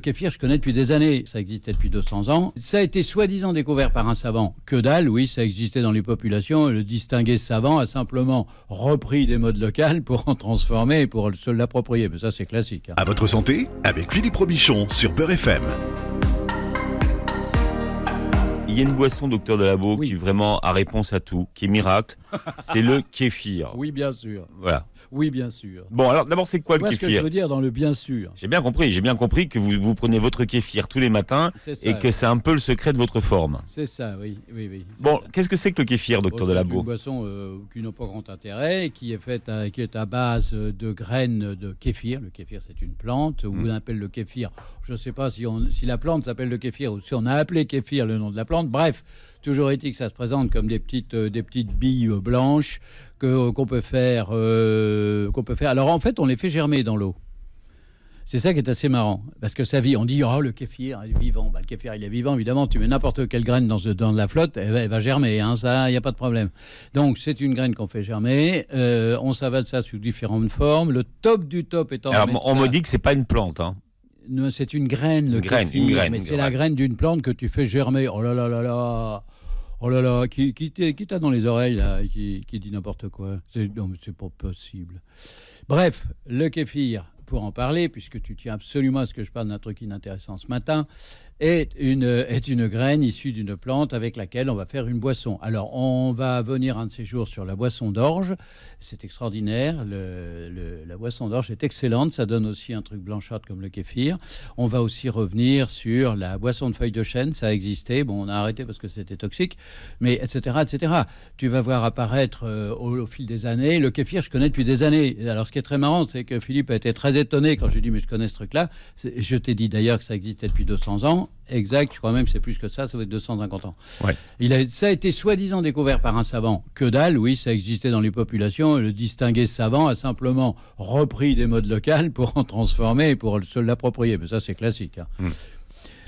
Le kéfir, je connais depuis des années, ça existait depuis 200 ans. Ça a été soi-disant découvert par un savant. Que dalle, oui, ça existait dans les populations. le distingué savant a simplement repris des modes locaux pour en transformer et pour se l'approprier. Mais ça, c'est classique. Hein. À votre santé, avec Philippe Robichon sur Beurre FM une Boisson, docteur de qui vraiment a réponse à tout, qui est miracle. c'est le kéfir. Oui, bien sûr. Voilà. Oui, bien sûr. Bon, alors d'abord, c'est quoi le kéfir quest ce que je veux dire dans le bien sûr J'ai bien compris. J'ai bien compris que vous, vous prenez votre kéfir tous les matins et que c'est un peu le secret de votre forme. C'est ça, oui. oui, oui bon, qu'est-ce que c'est que le kéfir, docteur bon, de une boisson euh, qui n'a pas grand intérêt, qui est, faite à, qui est à base de graines de kéfir. Le kéfir, c'est une plante. Hmm. on appelle le kéfir. Je ne sais pas si, on, si la plante s'appelle le kéfir ou si on a appelé kéfir le nom de la plante. Bref, toujours est-il que ça se présente comme des petites, euh, des petites billes euh, blanches euh, qu'on peut faire, qu'on peut faire. Alors en fait, on les fait germer dans l'eau. C'est ça qui est assez marrant, parce que ça vit. On dit, oh, le kéfir est vivant. Bah, le kéfir, il est vivant, évidemment. Tu mets n'importe quelle graine dans, dans la flotte, elle, va germer. Hein, ça, il n'y a pas de problème. Donc, c'est une graine qu'on fait germer. on s'avale ça sous différentes formes. Le top du top étant. on me dit que c'est pas une plante. Hein c'est une graine, le une kéfir, mais c'est la graine d'une plante que tu fais germer. Oh là là là là Oh là là, qui, qui, qui t'a dans les oreilles là, qui, qui dit n'importe quoi Non, c'est pas possible. Bref, le kéfir, pour en parler, puisque tu tiens absolument à ce que je parle d'un truc inintéressant ce matin, est une, est une graine issue d'une plante avec laquelle on va faire une boisson. Alors, on va venir un de ces jours sur la boisson d'orge. C'est extraordinaire. Le, la boisson d'orge est excellente. Ça donne aussi un truc blanchâtre comme le kéfir. On va aussi revenir sur la boisson de feuilles de chêne. Ça a existé. Bon, on a arrêté parce que c'était toxique, mais etc., etc. Tu vas voir apparaître euh, au, au, fil des années le kéfir. Je connais depuis des années. Alors, ce qui est très marrant, c'est que Philippe a été très étonné quand je dit, mais je connais ce truc-là. Je t'ai dit d'ailleurs que ça existait depuis 200 ans. Exact, je crois même c'est plus que ça, ça va être 250 ans. Ouais. Il a, ça a été soi-disant découvert par un savant. Que dalle, oui, ça existait dans les populations. le distingué savant a simplement repris des modes locaux pour en transformer et pour se l'approprier. Mais ça, c'est classique. Hein. Hum.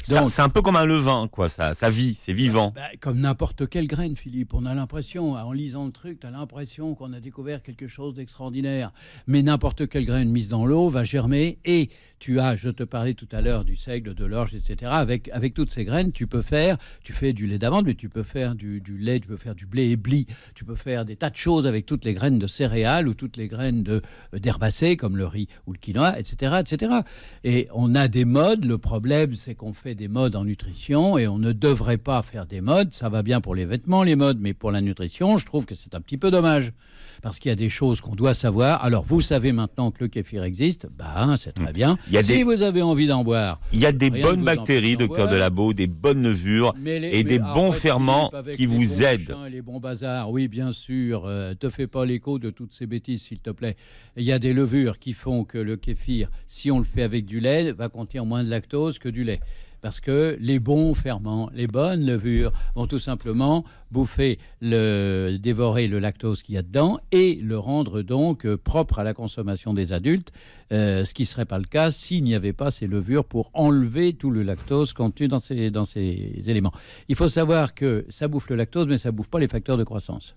C'est un peu comme un levain, quoi. Ça, ça vit, c'est vivant. Bah, comme n'importe quelle graine, Philippe. On a l'impression, en lisant le truc, tu as l'impression qu'on a découvert quelque chose d'extraordinaire. Mais n'importe quelle graine mise dans l'eau va germer et tu as, je te parlais tout à l'heure du seigle, de l'orge, etc. Avec, avec toutes ces graines, tu peux faire, tu fais du lait d'amande, mais tu peux faire du, lait, tu peux faire du blé ébli, tu peux faire des tas de choses avec toutes les graines de céréales ou toutes les graines euh, d'herbacées comme le riz ou le quinoa, etc., etc. Et on a des modes. Le problème, c'est qu'on fait des modes en nutrition et on ne devrait pas faire des modes. Ça va bien pour les vêtements, les modes, mais pour la nutrition, je trouve que c'est un petit peu dommage parce qu'il y a des choses qu'on doit savoir. Alors, vous savez maintenant que le kéfir existe, ben, c'est très mm. bien si vous avez envie d'en boire. Il y a des bonnes bactéries, docteur Delabo, des bonnes levures et des ah, bons ferments qui vous aident. les bons bazars, oui, bien sûr. Euh, te fais pas l'écho de toutes ces bêtises, s'il te plaît. Il y a des levures qui font que le kéfir, si on le fait avec du lait, va contenir moins de lactose que du lait parce que les bons ferments, les bonnes levures vont tout simplement bouffer, dévorer le lactose qu'il y a dedans et le rendre donc euh, propre à la consommation des adultes, euh, ce qui ne serait pas le cas s'il n'y avait pas ces levures pour enlever tout le lactose contenu dans ces, dans ces éléments. Il faut savoir que ça bouffe le lactose, mais ça bouffe pas les facteurs de croissance.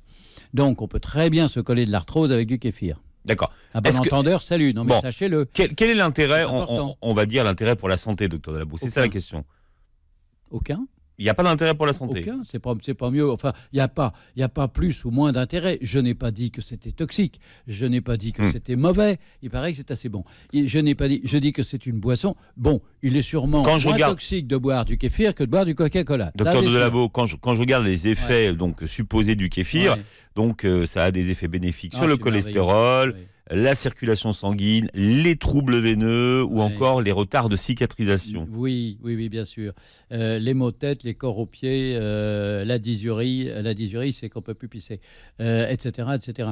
Donc on peut très bien se coller de l'arthrose avec du kéfir. D'accord. Un bon entendeur, salut. mais sachez-le. Quel, est l'intérêt, on, va dire l'intérêt pour la santé, docteur Delabou C'est ça la question. Aucun il n'y a pas d'intérêt pour la santé. Aucun, c'est pas, pas mieux. Enfin, il n'y a, pas, y a pas plus ou moins d'intérêt. Je n'ai pas dit que c'était toxique. Je n'ai pas dit que hmm. c'était mauvais. Il paraît que c'est assez bon. Je n'ai pas dit. Je dis que c'est une boisson. Bon, il est sûrement quand moins toxique de boire du kéfir que de boire du Coca-Cola. Docteur labo quand je, regarde les effets donc supposés du kéfir, donc euh, ça a des effets bénéfiques ah, sur le cholestérol la circulation sanguine, les troubles veineux ou encore les retards de cicatrisation. Oui, oui, oui, bien sûr. Euh, les maux de tête, les corps aux pieds, euh, la dysurie, euh, la dysurie, c'est qu'on peut plus pisser, etc., etc.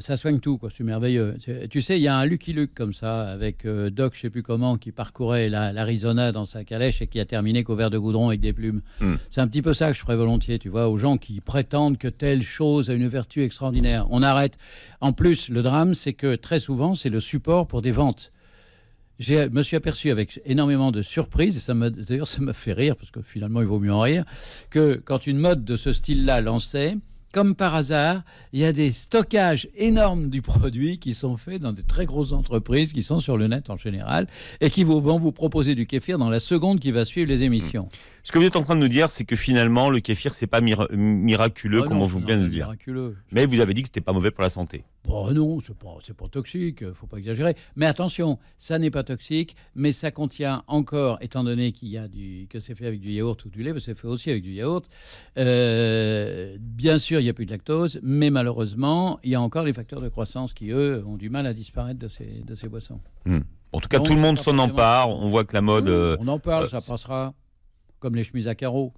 ça soigne tout, quoi. C'est merveilleux. Tu sais, il y a un Lucky Luke comme ça avec Doc, je sais plus comment, qui parcourait l'Arizona dans sa calèche et qui a terminé couvert de goudron avec des plumes. Hmm. C'est un petit peu ça que je ferais volontiers, tu vois, aux gens qui prétendent que telle chose a une vertu extraordinaire. On arrête. En plus, le drame, c'est que très souvent, c'est le support pour des ventes. Je me suis aperçu avec énormément de surprise, et d'ailleurs ça m'a fait rire, parce que finalement il vaut mieux en rire, que quand une mode de ce style-là lançait, comme par hasard, il y a des stockages énormes du produit qui sont faits dans des très grosses entreprises qui sont sur le net en général et qui vont vous proposer du kéfir dans la seconde qui va suivre les émissions. Ce que vous êtes en train de nous dire, c'est que finalement, le kéfir, c'est pas miraculeux, ah comme on vous vient de dire. Mais vous avez dit que c'était pas mauvais pour la santé. Bon, non, c'est pas, pas toxique, euh, faut pas exagérer. Mais attention, ça n'est pas toxique, mais ça contient encore, étant donné qu'il y a du, que c'est fait avec du yaourt ou du lait, mais c'est fait aussi avec du yaourt. Euh, bien sûr, il il n'y a plus de lactose, mais malheureusement, il y a encore les facteurs de croissance qui, eux, ont du mal à disparaître de ces, boissons. Hmm. En tout cas, tout le monde s'en empare. On voit que la mode. Euh, on en parle, euh, ça passera comme les chemises à carreaux.